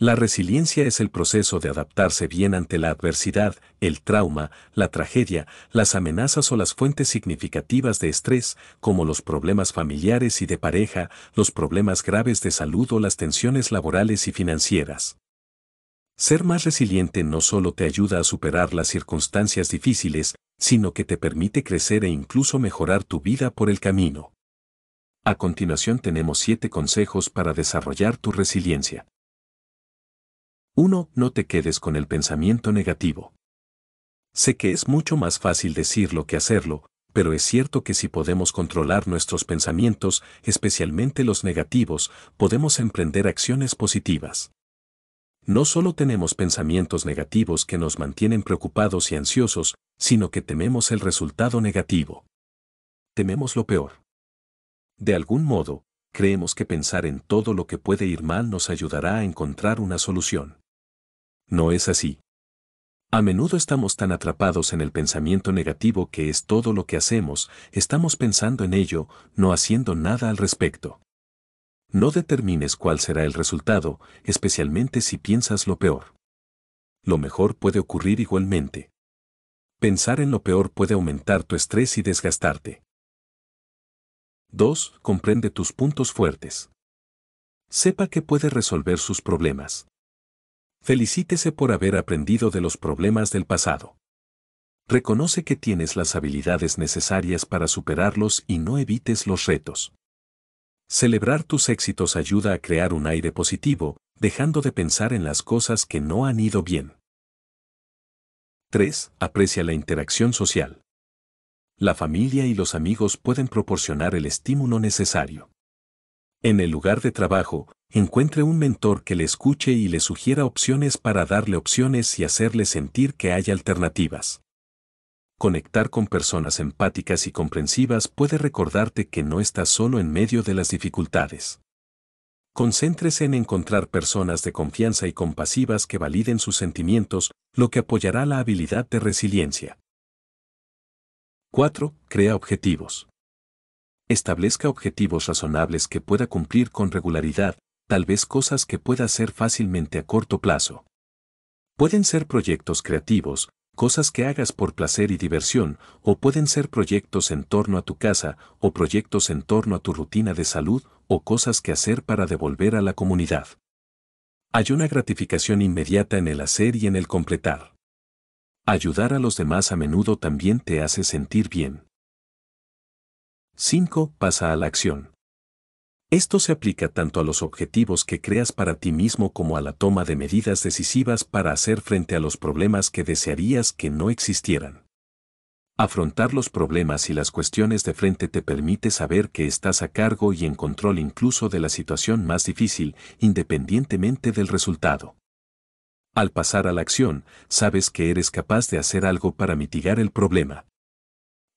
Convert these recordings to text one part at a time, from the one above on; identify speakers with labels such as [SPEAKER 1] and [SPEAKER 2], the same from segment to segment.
[SPEAKER 1] La resiliencia es el proceso de adaptarse bien ante la adversidad, el trauma, la tragedia, las amenazas o las fuentes significativas de estrés, como los problemas familiares y de pareja, los problemas graves de salud o las tensiones laborales y financieras. Ser más resiliente no solo te ayuda a superar las circunstancias difíciles, sino que te permite crecer e incluso mejorar tu vida por el camino. A continuación tenemos siete consejos para desarrollar tu resiliencia. 1. No te quedes con el pensamiento negativo. Sé que es mucho más fácil decirlo que hacerlo, pero es cierto que si podemos controlar nuestros pensamientos, especialmente los negativos, podemos emprender acciones positivas. No solo tenemos pensamientos negativos que nos mantienen preocupados y ansiosos, sino que tememos el resultado negativo. Tememos lo peor. De algún modo, creemos que pensar en todo lo que puede ir mal nos ayudará a encontrar una solución. ¿no es así? A menudo estamos tan atrapados en el pensamiento negativo que es todo lo que hacemos, estamos pensando en ello, no haciendo nada al respecto. No determines cuál será el resultado, especialmente si piensas lo peor. Lo mejor puede ocurrir igualmente. Pensar en lo peor puede aumentar tu estrés y desgastarte. 2. Comprende tus puntos fuertes. Sepa que puede resolver sus problemas. Felicítese por haber aprendido de los problemas del pasado. Reconoce que tienes las habilidades necesarias para superarlos y no evites los retos. Celebrar tus éxitos ayuda a crear un aire positivo, dejando de pensar en las cosas que no han ido bien. 3. Aprecia la interacción social. La familia y los amigos pueden proporcionar el estímulo necesario. En el lugar de trabajo, encuentre un mentor que le escuche y le sugiera opciones para darle opciones y hacerle sentir que hay alternativas. Conectar con personas empáticas y comprensivas puede recordarte que no estás solo en medio de las dificultades. Concéntrese en encontrar personas de confianza y compasivas que validen sus sentimientos, lo que apoyará la habilidad de resiliencia. 4. Crea objetivos. Establezca objetivos razonables que pueda cumplir con regularidad, tal vez cosas que pueda hacer fácilmente a corto plazo. Pueden ser proyectos creativos, cosas que hagas por placer y diversión, o pueden ser proyectos en torno a tu casa, o proyectos en torno a tu rutina de salud, o cosas que hacer para devolver a la comunidad. Hay una gratificación inmediata en el hacer y en el completar. Ayudar a los demás a menudo también te hace sentir bien. 5. Pasa a la acción. Esto se aplica tanto a los objetivos que creas para ti mismo como a la toma de medidas decisivas para hacer frente a los problemas que desearías que no existieran. Afrontar los problemas y las cuestiones de frente te permite saber que estás a cargo y en control incluso de la situación más difícil, independientemente del resultado. Al pasar a la acción, sabes que eres capaz de hacer algo para mitigar el problema,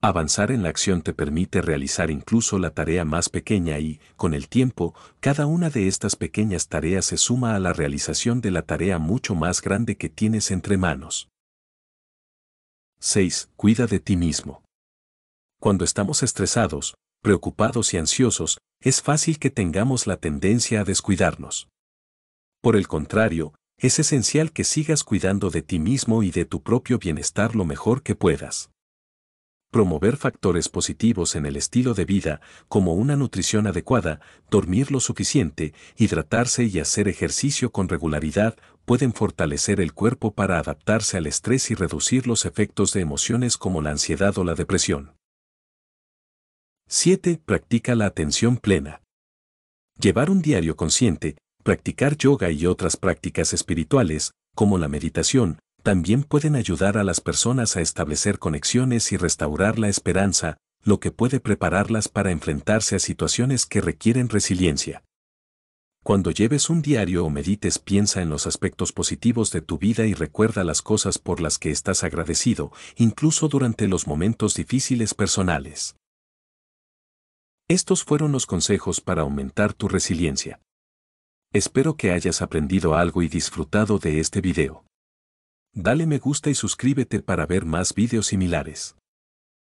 [SPEAKER 1] Avanzar en la acción te permite realizar incluso la tarea más pequeña y, con el tiempo, cada una de estas pequeñas tareas se suma a la realización de la tarea mucho más grande que tienes entre manos. 6. Cuida de ti mismo. Cuando estamos estresados, preocupados y ansiosos, es fácil que tengamos la tendencia a descuidarnos. Por el contrario, es esencial que sigas cuidando de ti mismo y de tu propio bienestar lo mejor que puedas promover factores positivos en el estilo de vida, como una nutrición adecuada, dormir lo suficiente, hidratarse y hacer ejercicio con regularidad, pueden fortalecer el cuerpo para adaptarse al estrés y reducir los efectos de emociones como la ansiedad o la depresión. 7. Practica la atención plena. Llevar un diario consciente, practicar yoga y otras prácticas espirituales, como la meditación, también pueden ayudar a las personas a establecer conexiones y restaurar la esperanza, lo que puede prepararlas para enfrentarse a situaciones que requieren resiliencia. Cuando lleves un diario o medites, piensa en los aspectos positivos de tu vida y recuerda las cosas por las que estás agradecido, incluso durante los momentos difíciles personales. Estos fueron los consejos para aumentar tu resiliencia. Espero que hayas aprendido algo y disfrutado de este video. Dale me gusta y suscríbete para ver más vídeos similares.